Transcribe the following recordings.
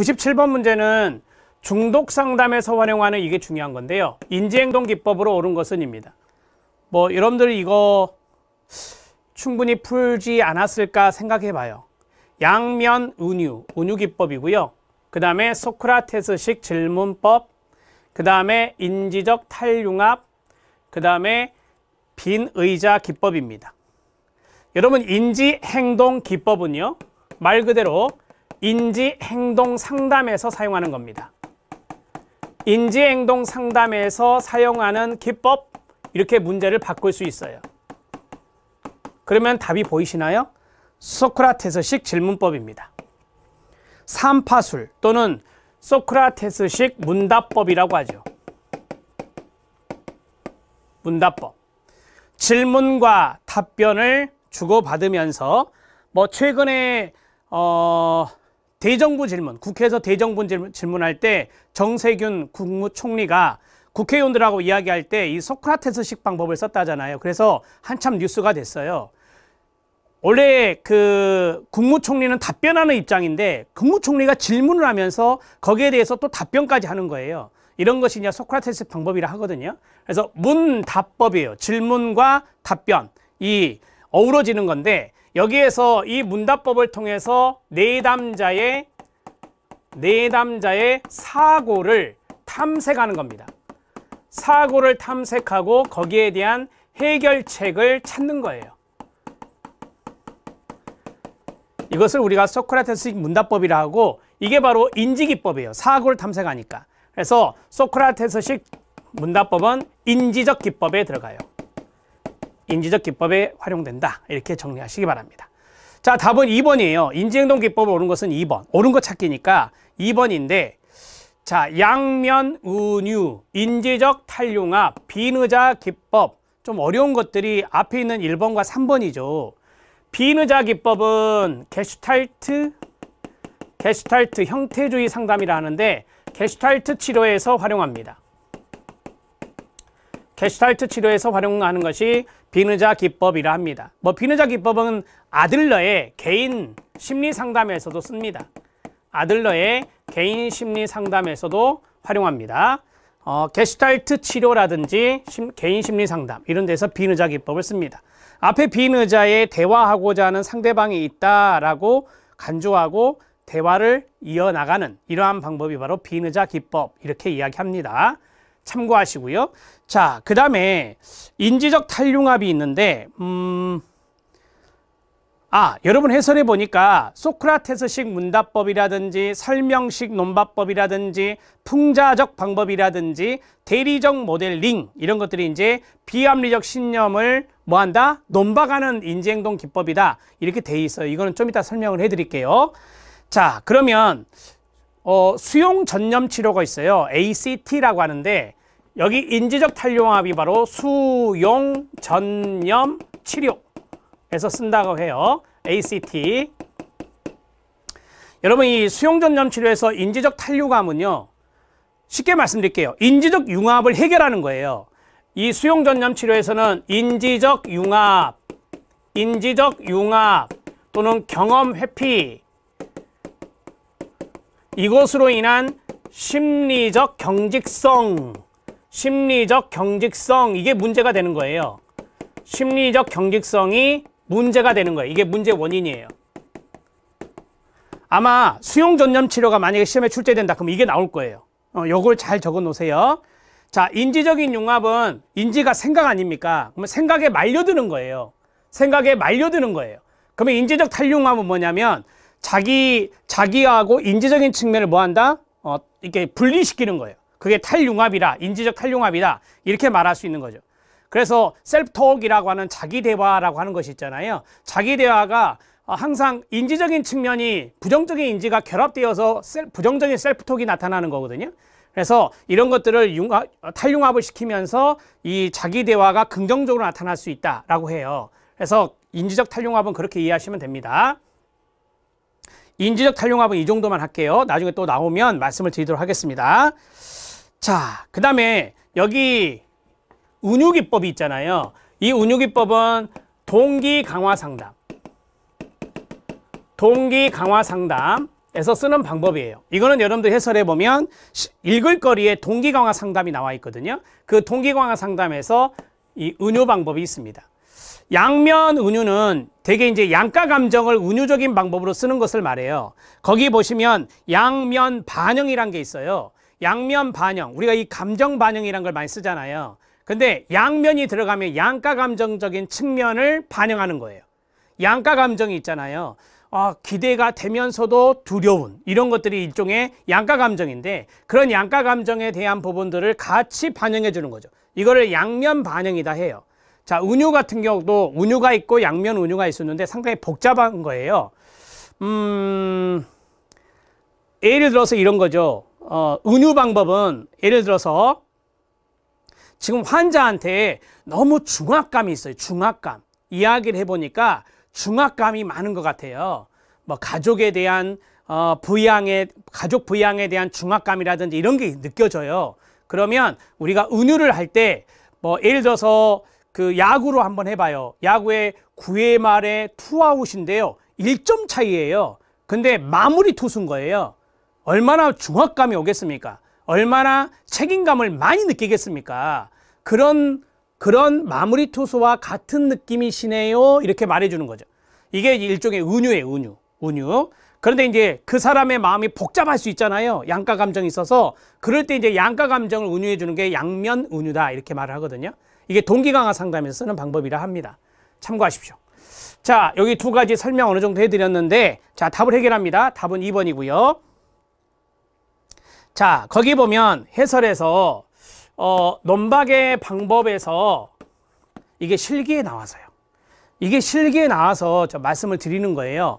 97번 문제는 중독 상담에서 활용하는 이게 중요한 건데요. 인지행동 기법으로 옳은 것은입니다. 뭐 여러분들이 거 충분히 풀지 않았을까 생각해 봐요. 양면 운유운유 기법이고요. 그 다음에 소크라테스식 질문법, 그 다음에 인지적 탈융합, 그 다음에 빈 의자 기법입니다. 여러분 인지 행동 기법은요. 말 그대로 인지 행동 상담에서 사용하는 겁니다. 인지 행동 상담에서 사용하는 기법 이렇게 문제를 바꿀 수 있어요. 그러면 답이 보이시나요? 소크라테스식 질문법입니다. 삼파술 또는 소크라테스식 문답법이라고 하죠. 문답법. 질문과 답변을 주고받으면서 뭐 최근에 어 대정부 질문, 국회에서 대정부 질문, 할때 정세균 국무총리가 국회의원들하고 이야기할 때 이 소크라테스식 방법을 썼다잖아요. 그래서 한참 뉴스가 됐어요. 원래 그 국무총리는 답변하는 입장인데 국무총리가 질문을 하면서 거기에 대해서 또 답변까지 하는 거예요. 이런 것이 이제 소크라테스 방법이라 하거든요. 그래서 문답법이에요. 질문과 답변 이 어우러지는 건데 여기에서 이 문답법을 통해서 내담자의 내담자의 사고를 탐색하는 겁니다. 사고를 탐색하고 거기에 대한 해결책을 찾는 거예요. 이것을 우리가 소크라테스식 문답법이라 하고 이게 바로 인지기법이에요. 사고를 탐색하니까. 그래서 소크라테스식 문답법은 인지적 기법에 들어가요. 인지적 기법에 활용된다. 이렇게 정리하시기 바랍니다. 자, 답은 2번이에요. 인지행동 기법 을 옳은 것은 2번. 옳은 것 찾기니까 2번인데 자, 양면 운유 인지적 탈용합, 비느자 기법 좀 어려운 것들이 앞에 있는 1번과 3번이죠. 비느자 기법은 게슈탈트 게슈탈트 형태주의 상담이라 하는데 게슈탈트 치료에서 활용합니다. 게슈탈트 치료에서 활용하는 것이 비느자 기법이라 합니다. 뭐 비느자 기법은 아들러의 개인 심리 상담에서도 씁니다. 아들러의 개인 심리 상담에서도 활용합니다. 어, 게슈탈트 치료라든지 심, 개인 심리 상담 이런 데서 비느자 기법을 씁니다. 앞에 비느자에 대화하고자 하는 상대방이 있다라고 간주하고 대화를 이어나가는 이러한 방법이 바로 비느자 기법 이렇게 이야기합니다. 참고하시고요. 자, 그 다음에 인지적 탈융합이 있는데, 음, 아, 여러분 해설해 보니까 소크라테스식 문답법이라든지 설명식 논법법이라든지 풍자적 방법이라든지 대리적 모델링 이런 것들이 이제 비합리적 신념을 뭐한다? 논박하는 인지행동 기법이다. 이렇게 돼 있어요. 이거는 좀 이따 설명을 해 드릴게요. 자, 그러면 어, 수용 전염 치료가 있어요. ACT라고 하는데 여기 인지적 탈용압이 바로 수용 전염 치료에서 쓴다고 해요. ACT. 여러분 이 수용 전염 치료에서 인지적 탈용압은요. 쉽게 말씀드릴게요. 인지적 융합을 해결하는 거예요. 이 수용 전염 치료에서는 인지적 융합, 인지적 융합 또는 경험 회피 이것으로 인한 심리적 경직성 심리적 경직성 이게 문제가 되는 거예요 심리적 경직성이 문제가 되는 거예요 이게 문제 원인이에요 아마 수용전념 치료가 만약에 시험에 출제된다 그럼 이게 나올 거예요 어, 요걸 잘 적어 놓으세요 자 인지적인 융합은 인지가 생각 아닙니까 그러면 생각에 말려드는 거예요 생각에 말려드는 거예요 그러면 인지적 탈융합은 뭐냐면 자기 자기하고 인지적인 측면을 뭐한다? 어, 이렇게 분리시키는 거예요. 그게 탈융합이라 인지적 탈융합이다 이렇게 말할 수 있는 거죠. 그래서 셀프 톡이라고 하는 자기 대화라고 하는 것이 있잖아요. 자기 대화가 어, 항상 인지적인 측면이 부정적인 인지가 결합되어서 부정적인 셀프 톡이 나타나는 거거든요. 그래서 이런 것들을 융합, 어, 탈융합을 시키면서 이 자기 대화가 긍정적으로 나타날 수 있다라고 해요. 그래서 인지적 탈융합은 그렇게 이해하시면 됩니다. 인지적 탈용합은 이 정도만 할게요. 나중에 또 나오면 말씀을 드리도록 하겠습니다. 자, 그 다음에 여기 운유기법이 있잖아요. 이 운유기법은 동기 강화 상담. 동기 강화 상담에서 쓰는 방법이에요. 이거는 여러분들 해설해 보면 읽을 거리에 동기 강화 상담이 나와 있거든요. 그 동기 강화 상담에서 이 은유 방법이 있습니다. 양면 은유는 되게 이제 양가 감정을 은유적인 방법으로 쓰는 것을 말해요. 거기 보시면 양면 반영이란 게 있어요. 양면 반영. 우리가 이 감정 반영이란 걸 많이 쓰잖아요. 근데 양면이 들어가면 양가 감정적인 측면을 반영하는 거예요. 양가 감정이 있잖아요. 아, 기대가 되면서도 두려운 이런 것들이 일종의 양가 감정인데 그런 양가 감정에 대한 부분들을 같이 반영해 주는 거죠. 이거를 양면 반영이다 해요. 자, 은유 같은 경우도 은유가 있고 양면 은유가 있었는데 상당히 복잡한 거예요. 음, 예를 들어서 이런 거죠. 어, 은유 방법은 예를 들어서 지금 환자한테 너무 중압감이 있어요. 중압감. 이야기를 해보니까 중압감이 많은 것 같아요. 뭐 가족에 대한 어, 부양에 가족 부양에 대한 중압감이라든지 이런 게 느껴져요. 그러면 우리가 은유를 할 때 뭐 예를 들어서 그 야구로 한번 해봐요. 야구의 9회 말에 투아웃인데요. 1점 차이예요. 근데 마무리 투수인 거예요. 얼마나 중압감이 오겠습니까? 얼마나 책임감을 많이 느끼겠습니까? 그런 그런 마무리 투수와 같은 느낌이시네요. 이렇게 말해주는 거죠. 이게 일종의 은유예요. 은유, 은유. 그런데 이제 그 사람의 마음이 복잡할 수 있잖아요. 양가 감정이 있어서 그럴 때 이제 양가 감정을 은유해 주는 게 양면 은유다 이렇게 말을 하거든요. 이게 동기 강화 상담에서 쓰는 방법이라 합니다. 참고하십시오. 자, 여기 두 가지 설명 어느 정도 해드렸는데, 자, 답을 해결합니다. 답은 2번이고요. 자, 거기 보면 해설에서, 어, 논박의 방법에서 이게 실기에 나와서요. 이게 실기에 나와서 저 말씀을 드리는 거예요.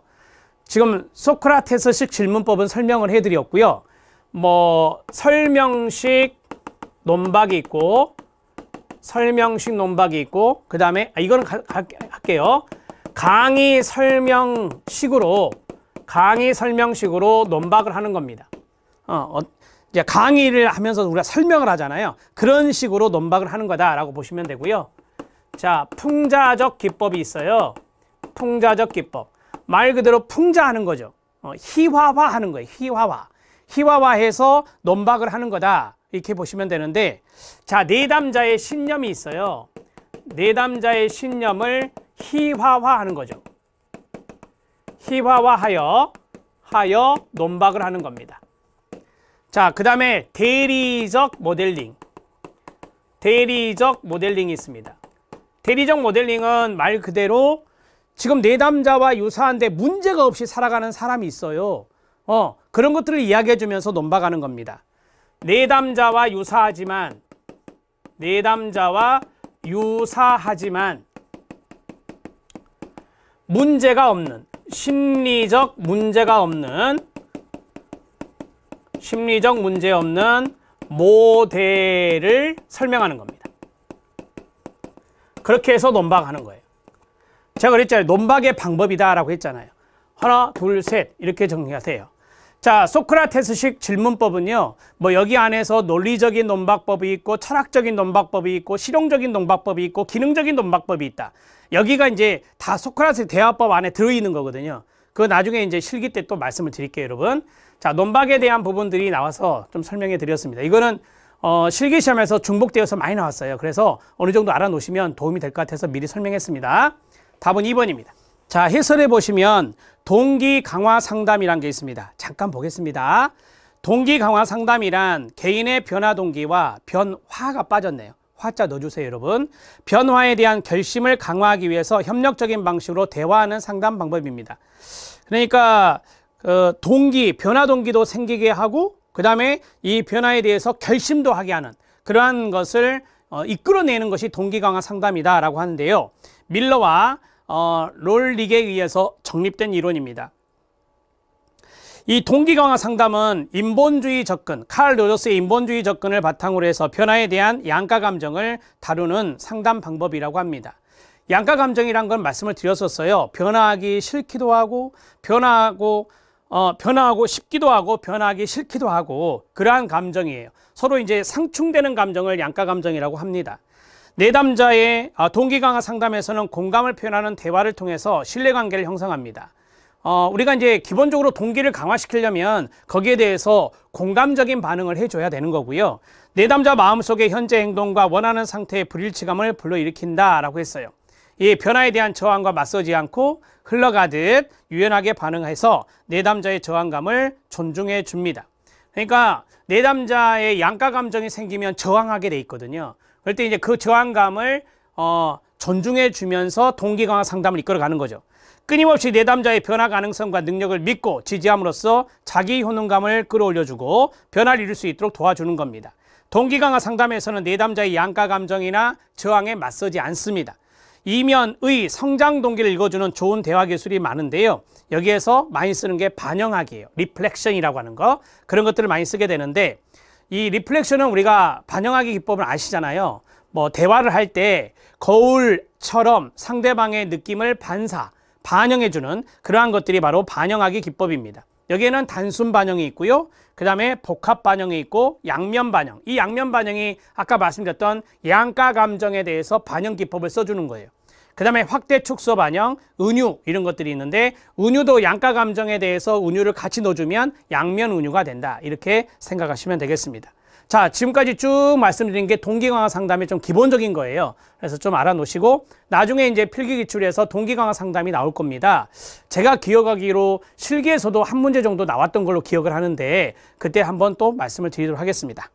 지금 소크라테스식 질문법은 설명을 해드렸고요. 뭐, 설명식 논박이 있고, 설명식 논박이 있고 그 다음에 아, 이거는 가, 가, 할게요. 강의 설명식으로 강의 설명식으로 논박을 하는 겁니다. 어, 어, 이제 강의를 하면서 우리가 설명을 하잖아요. 그런 식으로 논박을 하는 거다라고 보시면 되고요. 자, 풍자적 기법이 있어요. 풍자적 기법. 말 그대로 풍자하는 거죠. 어, 희화화하는 거예요. 희화화. 희화화해서 논박을 하는 거다. 이렇게 보시면 되는데 자 내담자의 신념이 있어요. 내담자의 신념을 희화화하는 거죠. 희화화하여 하여 논박을 하는 겁니다. 자, 그 다음에 대리적 모델링. 대리적 모델링이 있습니다. 대리적 모델링은 말 그대로 지금 내담자와 유사한데 문제가 없이 살아가는 사람이 있어요. 어, 그런 것들을 이야기해 주면서 논박하는 겁니다. 내담자와 유사하지만 내담자와 유사하지만 문제가 없는 심리적 문제가 없는 심리적 문제 없는 모델을 설명하는 겁니다. 그렇게 해서 논박하는 거예요. 제가 그랬잖아요. 논박의 방법이다라고 했잖아요. 하나, 둘, 셋 이렇게 정리하세요. 자, 소크라테스식 질문법은요, 뭐 여기 안에서 논리적인 논박법이 있고, 철학적인 논박법이 있고, 실용적인 논박법이 있고, 기능적인 논박법이 있다. 여기가 이제 다 소크라테스 대화법 안에 들어있는 거거든요. 그 나중에 이제 실기 때 또 말씀을 드릴게요, 여러분. 자, 논박에 대한 부분들이 나와서 좀 설명해 드렸습니다. 이거는 어, 실기 시험에서 중복되어서 많이 나왔어요. 그래서 어느 정도 알아놓으시면 도움이 될 것 같아서 미리 설명했습니다. 답은 2번입니다. 자, 해설해 보시면 동기 강화 상담이란 게 있습니다. 잠깐 보겠습니다. 동기 강화 상담이란 개인의 변화 동기와 변화가 빠졌네요. 화자 넣어주세요, 여러분. 변화에 대한 결심을 강화하기 위해서 협력적인 방식으로 대화하는 상담 방법입니다. 그러니까 그 동기, 변화 동기도 생기게 하고 그 다음에 이 변화에 대해서 결심도 하게 하는 그러한 것을 어, 이끌어내는 것이 동기 강화 상담이다라고 하는데요. 밀러와 어, 롤릭에 의해서 정립된 이론입니다. 이 동기 강화 상담은 인본주의 접근, 칼 로저스의 인본주의 접근을 바탕으로 해서 변화에 대한 양가 감정을 다루는 상담 방법이라고 합니다. 양가 감정이란 건 말씀을 드렸었어요. 변화하기 싫기도 하고 변화하고 어, 변화하고 싶기도 하고 변화하기 싫기도 하고 그러한 감정이에요. 서로 이제 상충되는 감정을 양가 감정이라고 합니다. 내담자의 아, 동기 강화 상담에서는 공감을 표현하는 대화를 통해서 신뢰관계를 형성합니다. 어, 우리가 이제 기본적으로 동기를 강화시키려면 거기에 대해서 공감적인 반응을 해줘야 되는 거고요. 내담자 마음속의 현재 행동과 원하는 상태의 불일치감을 불러일으킨다라고 했어요. 이 변화에 대한 저항과 맞서지 않고 흘러가듯 유연하게 반응해서 내담자의 저항감을 존중해 줍니다. 그러니까 내담자의 양가 감정이 생기면 저항하게 돼 있거든요. 그럴 때 이제 그 저항감을 어, 존중해 주면서 동기 강화 상담을 이끌어 가는 거죠. 끊임없이 내담자의 변화 가능성과 능력을 믿고 지지함으로써 자기 효능감을 끌어올려주고 변화를 이룰 수 있도록 도와주는 겁니다. 동기 강화 상담에서는 내담자의 양가 감정이나 저항에 맞서지 않습니다. 이면의 성장 동기를 읽어주는 좋은 대화 기술이 많은데요. 여기에서 많이 쓰는 게 반영하기예요. 리플렉션이라고 하는 거. 그런 것들을 많이 쓰게 되는데 이 리플렉션은 우리가 반영하기 기법을 아시잖아요. 뭐 대화를 할 때 거울처럼 상대방의 느낌을 반사, 반영해주는 그러한 것들이 바로 반영하기 기법입니다. 여기에는 단순 반영이 있고요. 그 다음에 복합 반영이 있고 양면 반영. 이 양면 반영이 아까 말씀드렸던 양가 감정에 대해서 반영 기법을 써주는 거예요. 그 다음에 확대 축소 반영, 은유 이런 것들이 있는데 은유도 양가 감정에 대해서 은유를 같이 넣어주면 양면 은유가 된다 이렇게 생각하시면 되겠습니다. 자 지금까지 쭉 말씀드린 게 동기강화 상담의 좀 기본적인 거예요. 그래서 좀 알아놓으시고 나중에 이제 필기 기출에서 동기강화 상담이 나올 겁니다. 제가 기억하기로 실기에서도 한 문제 정도 나왔던 걸로 기억을 하는데 그때 한번 또 말씀을 드리도록 하겠습니다.